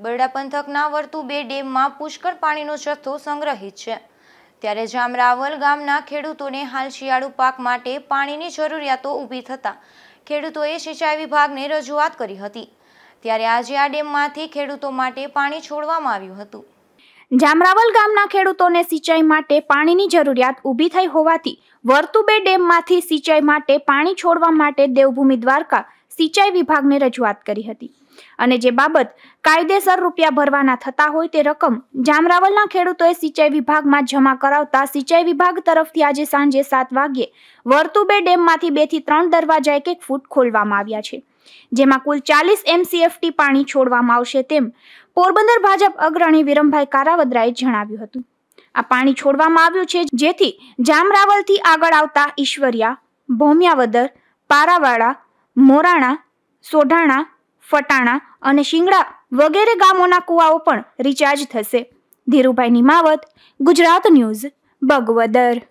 બરડા પંથકના વર્તુ બે ડેમમાં પુષ્કળ પાણીનો જથ્થો સંગ્રહિત છે ત્યારે જામરાવલ ગામના ખેડૂતોને હાલ શિયાળુ પાક માટે પાણીની જરૂરિયાતો ઊભી થતાં ખેડૂતોએ સિંચાઈ વિભાગને રજૂઆત કરી હતી ત્યારે આજે આ ડેમમાંથી ખેડૂતો માટે પાણી છોડવામાં આવ્યું હતું જામરાવલ ગામના ખેડૂતોને સિંચાઈ માટે પાણીની જરૂરિયાત ઊભી થઈ હોવાથી વર્તુબે ડેમમાંથી સિંચાઈ માટે પાણી છોડવા માટે દેવભૂમિ દ્વારકા સિંચાઈ વિભાગને રજૂઆત કરી હતી અને જે બાબત કાયદેસર રૂપિયા ભરવાના થતા હોય તે રકમ જામરાવલના ખેડૂતોએ સિંચાઈ વિભાગમાં જમા કરાવતા સિંચાઈ વિભાગ તરફથી આજે સાંજે સાત વાગ્યે વર્તુબે ડેમમાંથી બેથી ત્રણ દરવાજા એક એક ફૂટ ખોલવામાં આવ્યા છે જેમાં કુલ ચાલીસ એમસીએફટી પાણી છોડવામાં આવશે તેમ પોરબંદર ભાજપ અગ્રણી વિરમભાઈ કારાવદરાએ જણાવ્યું હતું આ પાણી છોડવામાં આવ્યું છે જેથી જામરાવલથી આગળ આવતા ઈશ્વરિયા ભોમિયાવદર પારાવાડા મોરાણા સોઢાણા ફટાણા અને શિંગડા વગેરે ગામોના કુવાઓ પણ રિચાર્જ થશે ધીરુભાઈ નિમાવત ગુજરાત ન્યૂઝ બગવદર